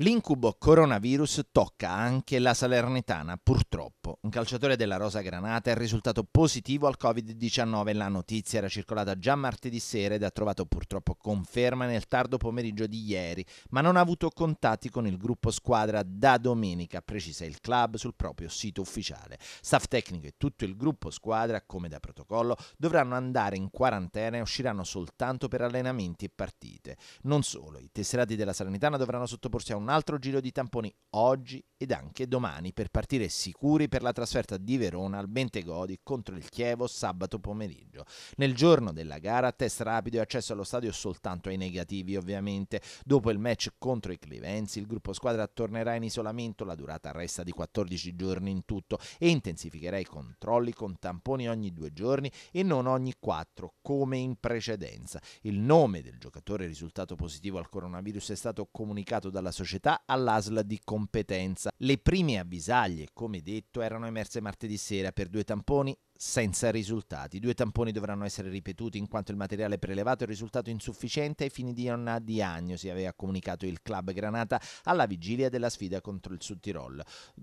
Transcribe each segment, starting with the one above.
L'incubo coronavirus tocca anche la Salernitana, purtroppo. Un calciatore della Rosa Granata è risultato positivo al Covid-19. La notizia era circolata già martedì sera ed ha trovato purtroppo conferma nel tardo pomeriggio di ieri, ma non ha avuto contatti con il gruppo squadra da domenica, precisa il club sul proprio sito ufficiale. Staff tecnico e tutto il gruppo squadra, come da protocollo, dovranno andare in quarantena e usciranno soltanto per allenamenti e partite. Non solo, i tesserati della Salernitana dovranno sottoporsi a un un altro giro di tamponi oggi ed anche domani per partire sicuri per la trasferta di Verona al Bentegodi contro il Chievo sabato pomeriggio. Nel giorno della gara test rapido e accesso allo stadio soltanto ai negativi ovviamente. Dopo il match contro i Clivenzi il gruppo squadra tornerà in isolamento, la durata resta di 14 giorni in tutto e intensificherà i controlli con tamponi ogni due giorni e non ogni quattro come in precedenza. Il nome del giocatore risultato positivo al coronavirus è stato comunicato dalla società società all'ASL di competenza. Le prime avvisaglie, come detto, erano emerse martedì sera per due tamponi senza risultati. due tamponi dovranno essere ripetuti in quanto il materiale prelevato è risultato insufficiente ai fini di una diagnosi, aveva comunicato il club Granata alla vigilia della sfida contro il Sud Tirol.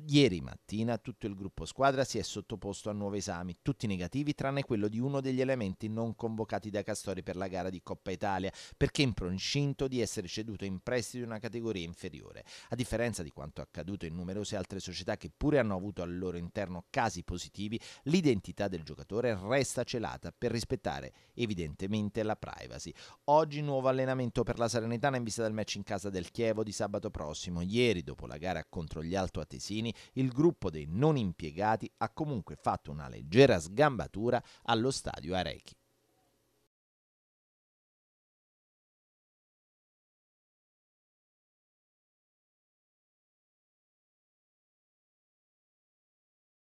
Ieri mattina tutto il gruppo squadra si è sottoposto a nuovi esami, tutti negativi tranne quello di uno degli elementi non convocati da Castori per la gara di Coppa Italia, perché in procinto di essere ceduto in prestito in una categoria inferiore. A differenza di quanto accaduto in numerose altre società che pure hanno avuto al loro interno casi positivi, l'identità identità del giocatore resta celata per rispettare evidentemente la privacy. Oggi nuovo allenamento per la Salernitana in vista del match in casa del Chievo di sabato prossimo. Ieri, dopo la gara contro gli Alto Atesini, il gruppo dei non impiegati ha comunque fatto una leggera sgambatura allo stadio Arechi.